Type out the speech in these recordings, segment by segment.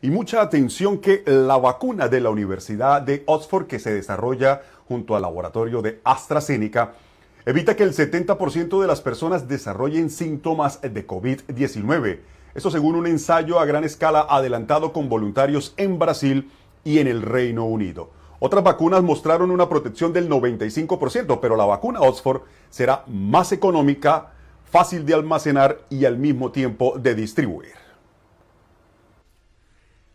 Y mucha atención que la vacuna de la Universidad de Oxford que se desarrolla junto al laboratorio de AstraZeneca evita que el 70% de las personas desarrollen síntomas de COVID-19. Eso, según un ensayo a gran escala adelantado con voluntarios en Brasil y en el Reino Unido. Otras vacunas mostraron una protección del 95%, pero la vacuna Oxford será más económica, fácil de almacenar y al mismo tiempo de distribuir.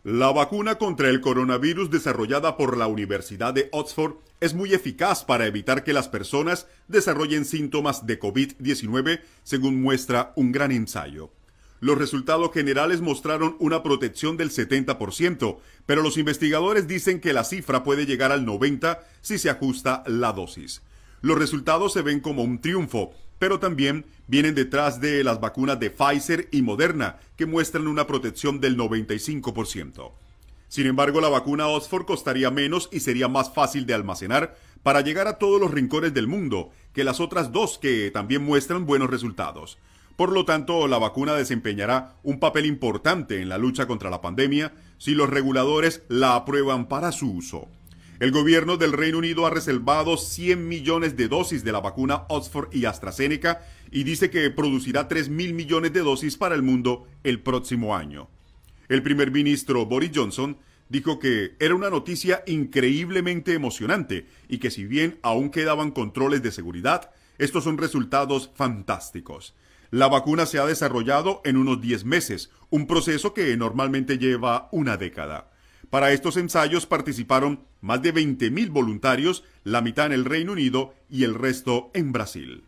La vacuna contra el coronavirus desarrollada por la Universidad de Oxford es muy eficaz para evitar que las personas desarrollen síntomas de COVID-19, según muestra un gran ensayo. Los resultados generales mostraron una protección del 70%, pero los investigadores dicen que la cifra puede llegar al 90% si se ajusta la dosis. Los resultados se ven como un triunfo, pero también vienen detrás de las vacunas de Pfizer y Moderna, que muestran una protección del 95%. Sin embargo, la vacuna Oxford costaría menos y sería más fácil de almacenar para llegar a todos los rincones del mundo que las otras dos que también muestran buenos resultados. Por lo tanto, la vacuna desempeñará un papel importante en la lucha contra la pandemia si los reguladores la aprueban para su uso. El gobierno del Reino Unido ha reservado 100 millones de dosis de la vacuna Oxford y AstraZeneca y dice que producirá 3 mil millones de dosis para el mundo el próximo año. El primer ministro Boris Johnson dijo que era una noticia increíblemente emocionante y que si bien aún quedaban controles de seguridad, estos son resultados fantásticos. La vacuna se ha desarrollado en unos 10 meses, un proceso que normalmente lleva una década. Para estos ensayos participaron más de 20.000 voluntarios, la mitad en el Reino Unido y el resto en Brasil.